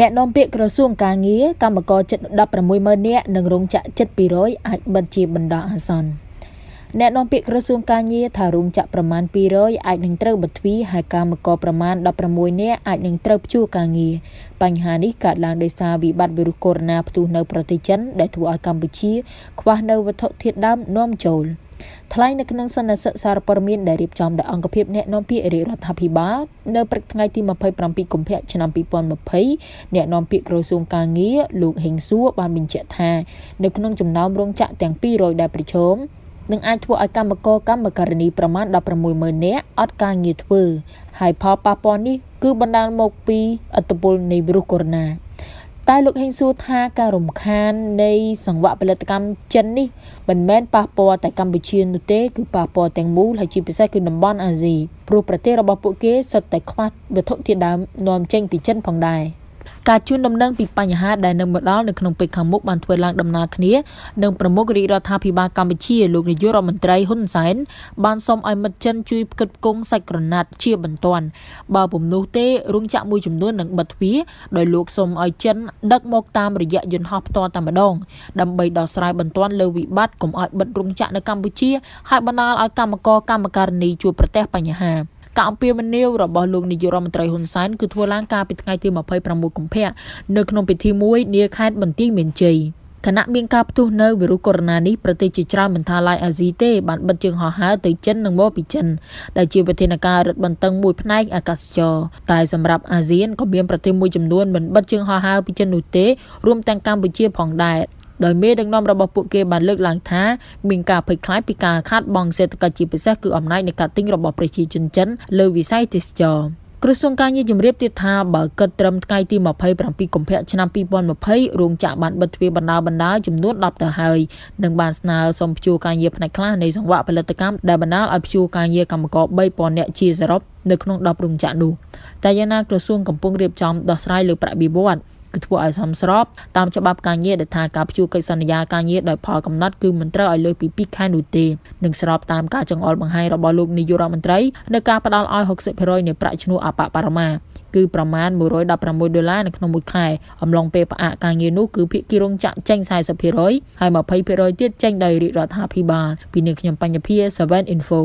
អ្នកនាំពាក្យក្រសួងការងារកម្មករចិត្ត160,000នាក់និងរោងចក្រចិត្ត200អាចបិទជាបណ្ដោះអាសន្នអ្នកនាំពាក្យក្រសួងការងារថារោងចក្រប្រមាណ200អាចនឹងត្រូវបិទទ្វារហើយកម្មករប្រមាណ16នាក់អាចនឹងត្រូវព្យួរការងារបញ្ហានេះកើតឡើងដោយសារវិបត្តិវីរុសកូវីដ -19 ផ្ទុះនៅប្រទេសចិន ដែលធ្វើឲ្យកម្ពុជា ខ្វះនូវវត្ថុធាតុដើមនាំចូល។ថ្លែងនៅក្នុងសន្និសីទសារព័ត៌មានដែលរៀបចំដោយអង្គភាពអ្នកនាំពាក្យរាជរដ្ឋាភិបាលនៅព្រឹកថ្ងៃទី27កុម្ភៈឆ្នាំ2020អ្នកនាំពាក្យក្រសួងការងារលោកហេងសួរបានបញ្ជាក់ថានៅក្នុងចំណោមរោងចក្រទាំង200ដែលប្រជុំនឹងអាចធ្វើឲ្យកម្មករកម្មការិនីប្រមាណ160,000នាក់អត់ការងារធ្វើហើយផលប៉ះពាល់នេះគឺបណ្ដាលមកពីឥទ្ធិពលនៃវីរុសកូវីដ -19 តែលោកហេងសួរថាការរំខាននៃសង្វាក់ផលិតកម្មចិននេះមិនមែនប៉ះពាល់តែកម្ពុជានោះទេគឺប៉ះពាល់ទាំងមូលហើយជាពិសេសគឺតំបន់អាស៊ីព្រោះប្រទេសរបស់ពួកគេសុទ្ធតែខ្វះវត្ថុធាតុដើមនាំចេញពីចិនផងដែរ។ការជួនដំណឹងពីបញ្ហា ដែលនឹងមកដល់នៅក្នុងពេលខាងមុខបានធ្វើឡើងដំណើរគ្នានឹងប្រមុខរាជរដ្ឋាភិបាលកម្ពុជាលោកនាយករដ្ឋមន្ត្រីហ៊ុនសែនបានសូមឲ្យមិត្តចិនជួយផ្គត់ផ្គង់សាច់ក្រណាត់ជាបន្ទាន់បើពុំនោះទេរួងចាក់មួយចំនួននឹងបិទទ្វារដោយលោកសូមឲ្យចិនដឹកមកតាមរយៈយន្តហោះផ្ទាល់តែម្ដង ដើម្បីដោះស្រាយបន្ទាន់លើវិបត្តិកុំឲ្យបិទរួងចាក់នៅកម្ពុជា ហើយបណ្ដាលឲ្យកម្មករកម្មការិនីជួបប្រទះបញ្ហាការអំពាវនាវរបស់លោកនាយករដ្ឋមន្ត្រីហ៊ុនសែនគឺធ្វើឡើងកាលពីថ្ងៃទី26កុម្ភៈនៅក្នុងពិធីមួយនាខេត្តបន្ទាយមានជ័យគណៈមានការផ្ទុះនៅវីរុសកូវីដ -19 នេះប្រទេសជាច្រើនមិនថាឡើយអាស៊ីទេបានបិទជើងហោះហើរទៅចិននិងមកពីចិន ដែលជាវិធានការរឹតបន្តឹងមួយផ្នែកអាកាសចរតែសម្រាប់អាស៊ានក៏មានប្រទេសមួយចំនួនមិនបិទជើងហោះហើរពីចិននោះទេរួមទាំងកម្ពុជាផងដែរដោយមេដឹកនាំរបស់ពួកគេបានលើកឡើងថាមានការភ័យខ្លាចពីការខាតបង់សេដ្ឋកិច្ចជាពិសេសគឺអំណាចនៃការទិញរបស់ប្រជាជនចិនលើវិស័យទេសចរណ៍ក្រសួងការងារជំរាបទៀតថាបើគិតត្រឹមថ្ងៃទី27កុម្ភៈឆ្នាំ2020រោងចក្របានបិទទ្វារបណ្ដាបណ្ដាចំនួន10ទៅហើយនិងបានស្នើសុំព្យួរការងារផ្នែកខ្លះនៃសង្វាក់ផលិតកម្មដែលបណ្ដាលឲ្យព្យួរការងារកម្មករ3000នាក់ជាសរុបនៅក្នុង10រោងចក្រនោះតែយ៉ាងណាក្រសួងកំពុងរៀបចំដោះស្រាយលើប្រាក់បៀវត្សរ៍គឺធ្វើឲ្យសមស្របតាមច្បាប់ការងារដែលថាការព្យួរកិច្ចសន្យាការងារដោយផលកំណត់គឺមិនត្រូវឲ្យលើសពី2ខែនោះទេនិងស្របតាមការចងអល់បង្ហាញរបស់លោកនាយករដ្ឋមន្ត្រីនៅការផ្ដល់ឲ្យ60%នៃប្រាក់ឈ្នួលអបបរមាគឺប្រមាណ116ដុល្លារនៅក្នុងមួយខែអំឡុងពេលផ្អាកការងារនោះគឺភាគីរងចាក់ចេញ40%ហើយ20%ទៀតចេញដោយរាជរដ្ឋាភិបាលពីនាងខ្ញុំបញ្ញភា7 Info